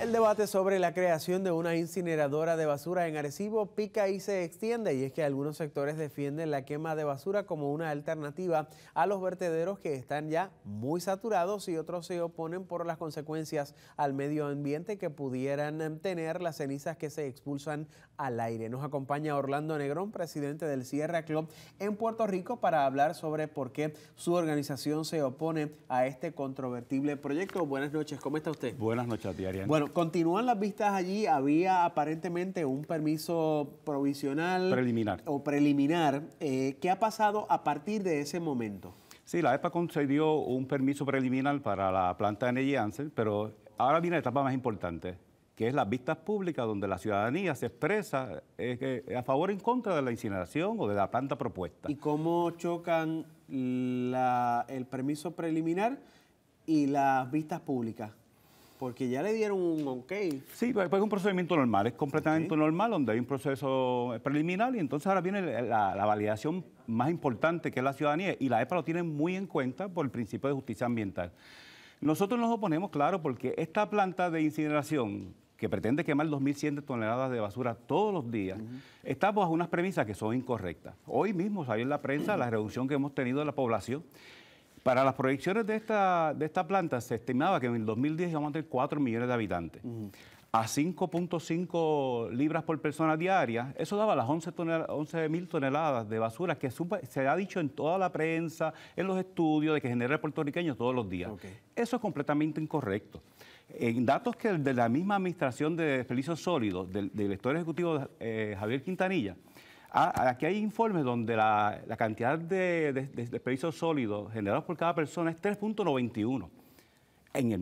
El debate sobre la creación de una incineradora de basura en Arecibo pica y se extiende y es que algunos sectores defienden la quema de basura como una alternativa a los vertederos que están ya muy saturados y otros se oponen por las consecuencias al medio ambiente que pudieran tener las cenizas que se expulsan al aire. Nos acompaña Orlando Negrón, presidente del Sierra Club en Puerto Rico para hablar sobre por qué su organización se opone a este controvertible proyecto. Buenas noches, ¿cómo está usted? Buenas noches, Diarián. Bueno, continúan las vistas allí. Había aparentemente un permiso provisional. Preliminar. O preliminar. Eh, ¿Qué ha pasado a partir de ese momento? Sí, la EPA concedió un permiso preliminar para la planta de Energy Ansel, pero ahora viene la etapa más importante, que es las vistas públicas, donde la ciudadanía se expresa eh, eh, a favor o en contra de la incineración o de la planta propuesta. ¿Y cómo chocan el permiso preliminar y las vistas públicas? Porque ya le dieron un ok. Sí, pues, pues es un procedimiento normal, es completamente normal, donde hay un proceso preliminar y entonces ahora viene la, validación más importante que es la ciudadanía y la EPA lo tiene muy en cuenta por el principio de justicia ambiental. Nosotros nos oponemos, claro, porque esta planta de incineración que pretende quemar 2.100 toneladas de basura todos los días, está bajo unas premisas que son incorrectas. Hoy mismo salió en la prensa la reducción que hemos tenido de la población para las proyecciones de esta, de esta planta se estimaba que en el 2010 íbamos a tener 4 millones de habitantes. A 5.5 libras por persona diaria, eso daba las 11.000 toneladas de basura que se ha dicho en toda la prensa, en los estudios, de que genera el puertorriqueño todos los días. Eso es completamente incorrecto. En datos que de la misma administración de desperdicios sólidos, del director ejecutivo eh, Javier Quintanilla, Ah, aquí hay informes donde la, cantidad de, de, sólidos generados por cada persona es 3.91. En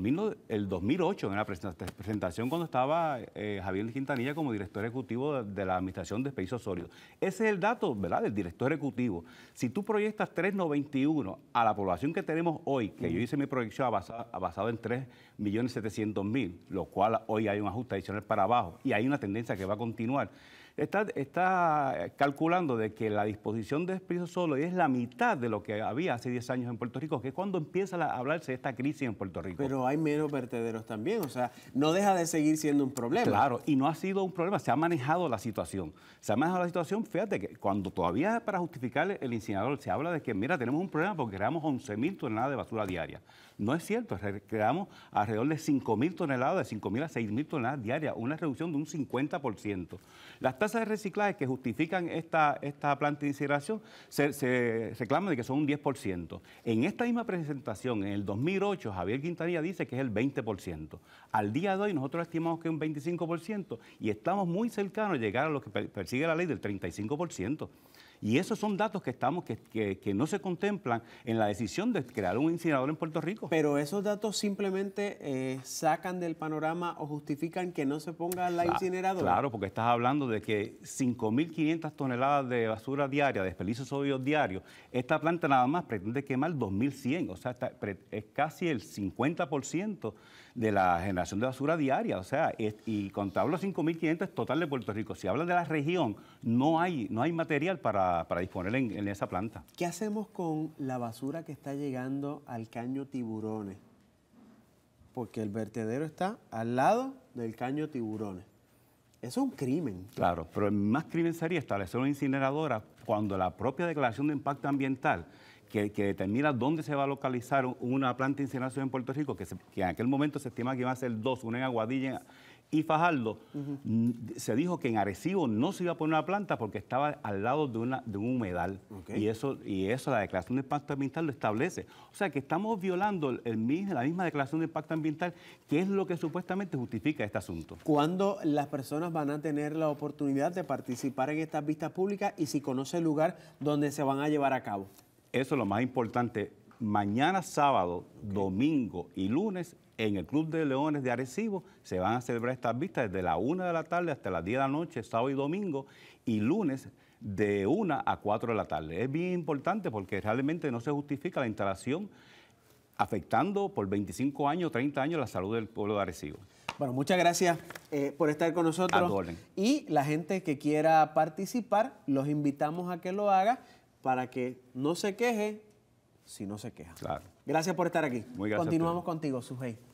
el, 2008, en la presentación cuando estaba eh, Javier Quintanilla como director ejecutivo de, la Administración de Desperdicios Sólidos. Ese es el dato, ¿verdad?, del director ejecutivo. Si tú proyectas 391 a la población que tenemos hoy, que yo hice mi proyección basada, basado en 3.700.000, lo cual hoy hay un ajuste adicional para abajo y hay una tendencia que va a continuar. Está, está, calculando de que la disposición de piso solo es la mitad de lo que había hace 10 años en Puerto Rico, que es cuando empieza a hablarse de esta crisis en Puerto Rico. Pero hay menos vertederos también, o sea, no deja de seguir siendo un problema. Claro, y no ha sido un problema, se ha manejado la situación. Se ha manejado la situación, fíjate que cuando todavía para justificar el incinerador se habla de que, mira, tenemos un problema porque creamos 11.000 toneladas de basura diaria. No es cierto, creamos alrededor de 5.000 toneladas, de 5.000 a 6.000 toneladas diarias, una reducción de un 50%. Las tasas de reciclaje que justifican esta, esta planta de incineración se, se de que son un 10%. En esta misma presentación, en el 2008, Javier Quintanilla dice que es el 20%. Al día de hoy nosotros estimamos que es un 25% y estamos muy cercanos a llegar a lo que persigue la ley del 35%. Y esos son datos que, estamos, que, no se contemplan en la decisión de crear un incinerador en Puerto Rico. Pero esos datos simplemente eh, sacan del panorama o justifican que no se ponga la incineradora. claro, porque estás hablando de que 5.500 toneladas de basura diaria, de desperdicios sólidos diarios, esta planta nada más pretende quemar 2.100, o sea, es casi el 50% de la generación de basura diaria. O sea, y cuando hablo 5.500 es total de Puerto Rico. Si hablas de la región, no hay, no hay material para para, disponer en, esa planta. ¿Qué hacemos con la basura que está llegando al caño tiburones? Porque el vertedero está al lado del caño tiburones. Eso es un crimen. Claro, pero el más crimen sería establecer una incineradora cuando la propia declaración de impacto ambiental que, determina dónde se va a localizar una planta de incineración en Puerto Rico, que, en aquel momento se estima que iba a ser dos, una en Aguadilla y Fajardo, se dijo que en Arecibo no se iba a poner una planta porque estaba al lado de, una, de un humedal. Y, eso, y eso la declaración de impacto ambiental lo establece. O sea que estamos violando el, la misma declaración de impacto ambiental, que es lo que supuestamente justifica este asunto. ¿Cuándo las personas van a tener la oportunidad de participar en estas vistas públicas y si conoce el lugar donde se van a llevar a cabo? Eso es lo más importante mañana sábado, domingo y lunes en el Club de Leones de Arecibo se van a celebrar estas vistas desde la 1 de la tarde hasta las 10 de la noche, sábado y domingo, y lunes de 1 a 4 de la tarde. Es bien importante porque realmente no se justifica la instalación afectando por 25 años, 30 años la salud del pueblo de Arecibo. Bueno, muchas gracias eh, por estar con nosotros. Y la gente que quiera participar, los invitamos a que lo haga para que no se queje si no se queja. Claro. Gracias por estar aquí. Muy gracias Continuamos contigo, Sujei.